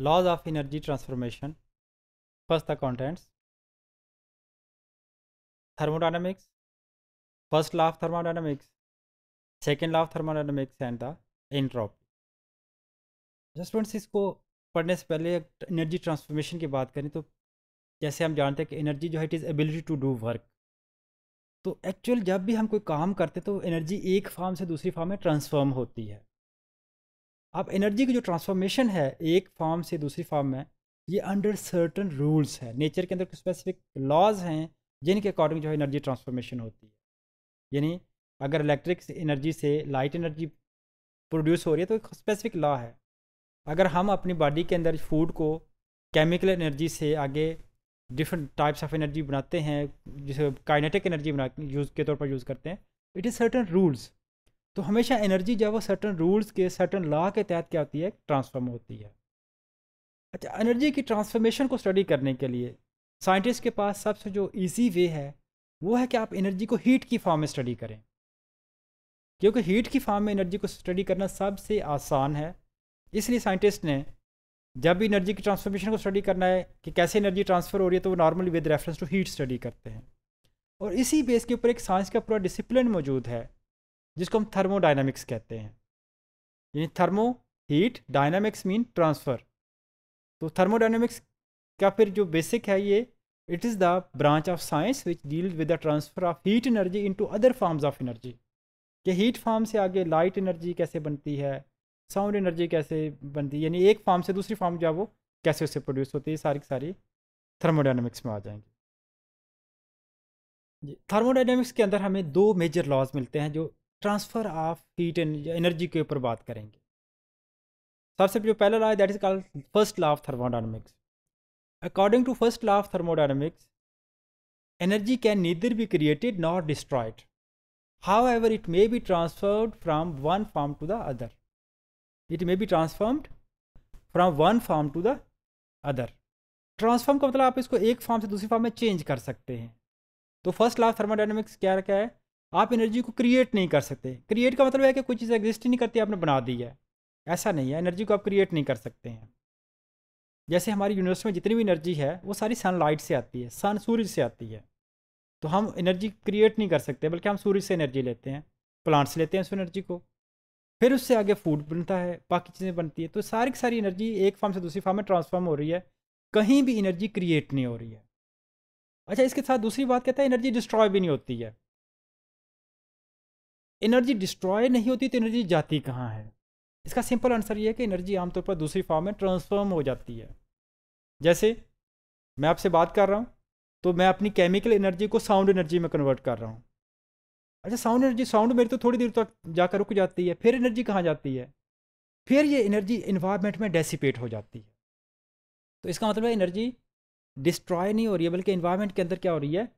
laws of energy transformation first the contents thermodynamics first law of thermodynamics second law of thermodynamics and the entropy students इसको पढ़ने से पहले energy transformation की बात करें तो जैसे हम जानते हैं कि एनर्जी जो है it is ability to do work तो एक्चुअल जब भी हम कोई काम करते तो एनर्जी एक फार्म से दूसरी फार्म में ट्रांसफॉर्म होती है अब एनर्जी की जो ट्रांसफॉर्मेशन है एक फॉर्म से दूसरी फॉर्म में ये अंडर सर्टन रूल्स है नेचर के अंदर कुछ स्पेसिफिक लॉज हैं जिनके अकॉर्डिंग जो है एनर्जी ट्रांसफॉर्मेशन होती है यानी अगर इलेक्ट्रिक एनर्जी से लाइट एनर्जी प्रोड्यूस हो रही है तो एक स्पेसिफिक लॉ है अगर हम अपनी बॉडी के अंदर फूड को केमिकल एनर्जी से आगे डिफरेंट टाइप्स ऑफ एनर्जी बनाते हैं जिसे काइनेटिक एनर्जी बना यूज़ के तौर पर यूज़ करते हैं इट इज़ सर्टन रूल्स तो हमेशा एनर्जी जो है वो सर्टन रूल्स के सर्टन लॉ के तहत क्या होती है ट्रांसफॉर्म होती है अच्छा एनर्जी की ट्रांसफॉर्मेशन को स्टडी करने के लिए साइंटिस्ट के पास सबसे जो इजी वे है वो है कि आप एनर्जी को हीट की फॉर्म में स्टडी करें क्योंकि हीट की फॉर्म में एनर्जी को स्टडी करना सबसे आसान है इसलिए साइंटिस्ट ने जब भी एनर्जी की ट्रांसफॉर्मेशन को स्टडी करना है कि कैसे एनर्जी ट्रांसफ़र हो रही है तो वो normally with reference to heat study करते हैं और इसी बेस के ऊपर एक साइंस का पूरा डिसिप्लिन मौजूद है जिसको हम थर्मोडाइनमिक्स कहते हैं यानी thermo heat dynamics mean transfer तो थर्मोडाइनमिक्स का फिर जो बेसिक है ये it is the branch of science which deal with the transfer of heat energy into other forms of energy कि हीट फार्म से आगे लाइट एनर्जी कैसे बनती है साउंड एनर्जी कैसे बनती है यानी एक फार्म से दूसरी फार्म जो है वो कैसे उससे प्रोड्यूस होती है सारी की सारी थर्मोडाइनमिक्स में आ जाएंगी थर्मोडाइनमिक्स के अंदर हमें दो मेजर लॉज मिलते हैं जो ट्रांसफ़र ऑफ हीट एनर्जी के ऊपर बात करेंगे सबसे जो पहला लॉ है that is called first law of thermodynamics according to first law of thermodynamics energy can neither be created nor destroyed however it may be transferred from one form to the other it may be transformed from one form to the other transform का मतलब आप इसको एक farm से दूसरी farm में change कर सकते हैं तो फर्स्ट लॉ ऑफ थर्मोडाइनमिक्स क्या क्या है आप एनर्जी को क्रिएट नहीं कर सकते क्रिएट का मतलब है कि कोई चीज़ एग्जिस्ट ही नहीं करती आपने बना दी है ऐसा नहीं है एनर्जी को आप क्रिएट नहीं कर सकते हैं जैसे हमारी यूनिवर्स में जितनी भी एनर्जी है वो सारी सनलाइट से आती है सन सूरज से आती है तो हम एनर्जी क्रिएट नहीं कर सकते बल्कि हम सूरज से एनर्जी लेते हैं प्लांट्स लेते हैं उस एनर्जी को फिर उससे आगे फूड बनता है बाकी चीज़ें बनती है तो सारी की सारी एनर्जी एक फार्म से दूसरी फार्म में ट्रांसफॉर्म हो रही है कहीं भी एनर्जी क्रिएट नहीं हो रही है अच्छा इसके साथ दूसरी बात कहता है एनर्जी डिस्ट्रॉय भी नहीं होती है एनर्जी डिस्ट्रॉय नहीं होती तो एनर्जी जाती कहाँ है इसका सिंपल आंसर ये है कि एनर्जी आमतौर पर दूसरी फॉर्म में ट्रांसफॉर्म हो जाती है जैसे मैं आपसे बात कर रहा हूँ तो मैं अपनी केमिकल एनर्जी को साउंड एनर्जी में कन्वर्ट कर रहा हूँ अच्छा साउंड एनर्जी साउंड मेरी तो थोड़ी देर तक जाकर रुक जाती है फिर एनर्जी कहाँ जाती है फिर ये एनर्जी इन्वायरमेंट में डेसिपेट हो जाती है तो इसका मतलब है एनर्जी डिस्ट्रॉय नहीं हो रही है बल्कि इन्वायरमेंट के अंदर क्या हो रही है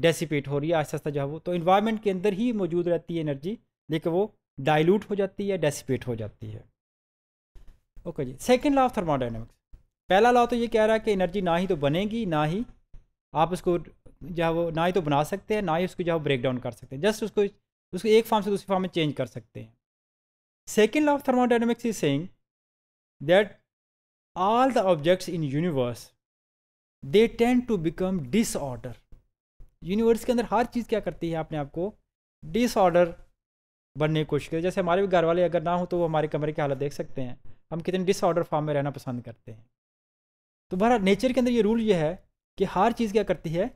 डेसीपेट हो रही है आस्ता आस्ता जो है वो तो इन्वायरमेंट के अंदर ही मौजूद रहती है एनर्जी लेकिन वो डाइल्यूट हो जाती है डेसीपेट हो जाती है ओके जी सेकेंड लॉ ऑफ थर्मोडाइनमिक्स पहला लॉ तो ये कह रहा है कि एनर्जी ना ही तो बनेगी ना ही आप उसको जो है वो ना ही तो बना सकते हैं ना ही उसको जो है ब्रेक डाउन कर सकते हैं जस्ट उसको उसको एक फार्म से दूसरी फार्म में चेंज कर सकते हैं second law of thermodynamics is saying that all the objects in universe they tend to become disorder universe के अंदर हर चीज़ क्या करती है अपने आप को डिसऑर्डर बनने की कोशिश करती जैसे हमारे भी घर वाले अगर ना हो तो वो हमारे कमरे की हालत देख सकते हैं हम कितने डिसऑर्डर फॉर्म में रहना पसंद करते हैं तो बहरा नेचर के अंदर ये रूल ये है कि हर चीज़ क्या करती है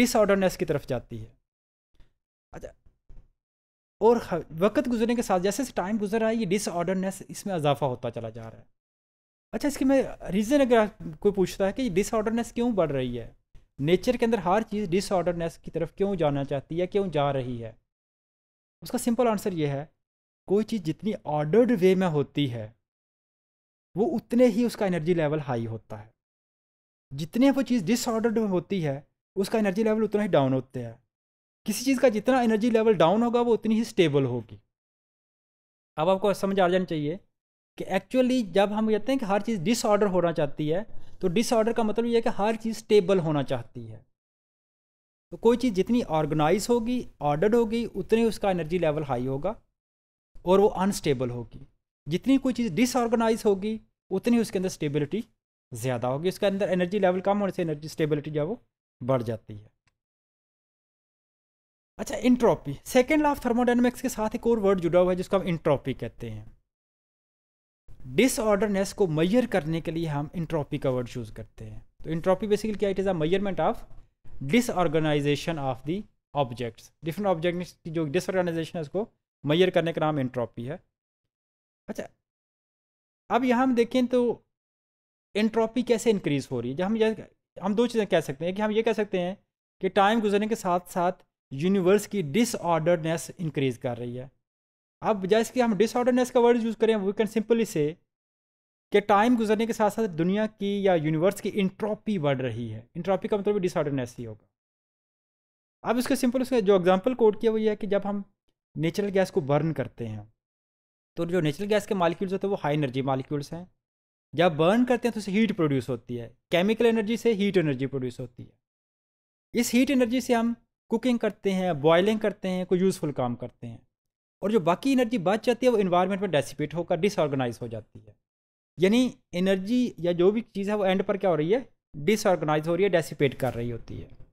डिसऑर्डरनेस की तरफ जाती है अच्छा और वक्त गुजरने के साथ जैसे जैसे टाइम गुजर रहा है ये डिसऑर्डरनेस इसमें इजाफा होता चला जा रहा है अच्छा इसके मैं रीज़न अगर कोई पूछता है कि डिसऑर्डरनेस क्यों बढ़ रही है नेचर के अंदर हर चीज़ डिसऑर्डरनेस की तरफ क्यों जाना चाहती है क्यों जा रही है उसका सिंपल आंसर ये है कोई चीज़ जितनी ऑर्डर्ड वे में होती है वो उतने ही उसका एनर्जी लेवल हाई होता है जितने वो चीज़ डिसऑर्डर्ड होती है उसका एनर्जी लेवल उतना ही डाउन होता है किसी चीज़ का जितना एनर्जी लेवल डाउन होगा वो उतनी ही स्टेबल होगी अब आपको समझ आ जाना चाहिए कि एक्चुअली जब हम कहते हैं कि हर चीज़ डिसऑर्डर होना चाहती है तो डिसऑर्डर का मतलब ये है कि हर चीज़ स्टेबल होना चाहती है तो कोई चीज़ जितनी ऑर्गेनाइज होगी ऑर्डर्ड होगी उतने उसका एनर्जी लेवल हाई होगा और वो अनस्टेबल होगी जितनी कोई चीज़ डिसऑर्गेनाइज होगी उतनी उसके अंदर स्टेबिलिटी ज़्यादा होगी उसके अंदर एनर्जी लेवल कम होने से एनर्जी स्टेबिलिटी जो है वो बढ़ जाती है अच्छा entropy second law of thermodynamics के साथ एक और वर्ड जुड़ा हुआ है जिसको हम इंट्रॉपी कहते हैं डिसऑर्डरनेस को मैयर करने के लिए हम इंट्रॉपी का वर्ड चूज़ करते हैं तो इंट्रॉपी बेसिकली क्या it is a measurement of disorganisation of the objects different objects की जो डिसऑर्गेनाइजेशन है उसको मैयर करने का नाम इंट्रॉपी है अच्छा अब यहाँ हम देखें तो इंट्रॉपी कैसे इंक्रीज़ हो रही है हम हम दो चीज़ें कह सकते हैं कि हम ये कह सकते हैं कि टाइम गुजरने के साथ साथ यूनिवर्स की डिसऑर्डरनेस इंक्रीज़ कर रही है अब जैसे कि हम डिसऑर्डरनेस का वर्ड यूज़ करें वी कैन सिंपली से कि टाइम गुजरने के साथ साथ दुनिया की या यूनिवर्स की इंट्रॉपी बढ़ रही है इंट्रॉपी का मतलब डिसऑर्डरनेस ही होगा अब इसके सिंपल उसके जो एग्जाम्पल कोड किया वो ये है कि जब हम नेचुरल गैस को बर्न करते हैं तो जो नेचुरल गैस के मालिक्यूल्स होते हैं वो हाई एनर्जी मालिक्यूल्स हैं जब बर्न करते हैं तो उससे हीट प्रोड्यूस होती है केमिकल एनर्जी से हीट एनर्जी प्रोड्यूस होती है इस हीट एनर्जी से हम कुकिंग करते हैं बॉयलिंग करते हैं कोई यूज़फुल काम करते हैं और जो बाकी एनर्जी बच जाती है वो इन्वायरमेंट में डेसिपेट होकर डिसऑर्गेनाइज हो जाती है यानी एनर्जी या जो भी चीज़ है वो एंड पर क्या हो रही है डिसऑर्गेनाइज हो रही है डेसीपेट कर रही होती है